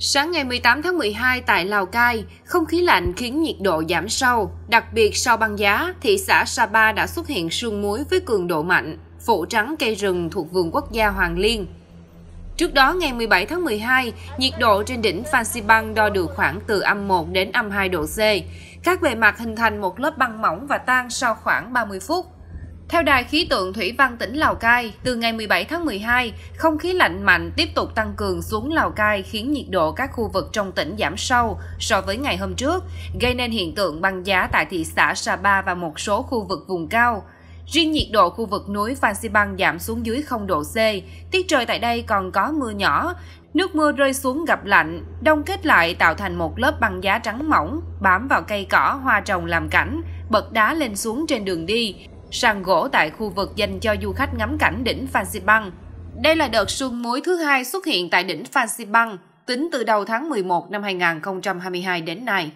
Sáng ngày 18 tháng 12 tại Lào Cai, không khí lạnh khiến nhiệt độ giảm sâu. Đặc biệt sau băng giá, thị xã Sapa đã xuất hiện sương muối với cường độ mạnh, phủ trắng cây rừng thuộc vườn quốc gia Hoàng Liên. Trước đó, ngày 17 tháng 12, nhiệt độ trên đỉnh Phan Xipang đo được khoảng từ âm 1 đến âm 2 độ C. Các bề mặt hình thành một lớp băng mỏng và tan sau khoảng 30 phút. Theo Đài khí tượng Thủy văn tỉnh Lào Cai, từ ngày 17 tháng 12, không khí lạnh mạnh tiếp tục tăng cường xuống Lào Cai khiến nhiệt độ các khu vực trong tỉnh giảm sâu so với ngày hôm trước, gây nên hiện tượng băng giá tại thị xã Sapa và một số khu vực vùng cao. Riêng nhiệt độ khu vực núi Phan Xi giảm xuống dưới 0 độ C. Tiết trời tại đây còn có mưa nhỏ. Nước mưa rơi xuống gặp lạnh, đông kết lại tạo thành một lớp băng giá trắng mỏng, bám vào cây cỏ, hoa trồng làm cảnh, bật đá lên xuống trên đường đi, sàn gỗ tại khu vực dành cho du khách ngắm cảnh đỉnh Phan Xipang. Đây là đợt sương muối thứ hai xuất hiện tại đỉnh Phan Xipang tính từ đầu tháng 11 năm 2022 đến nay.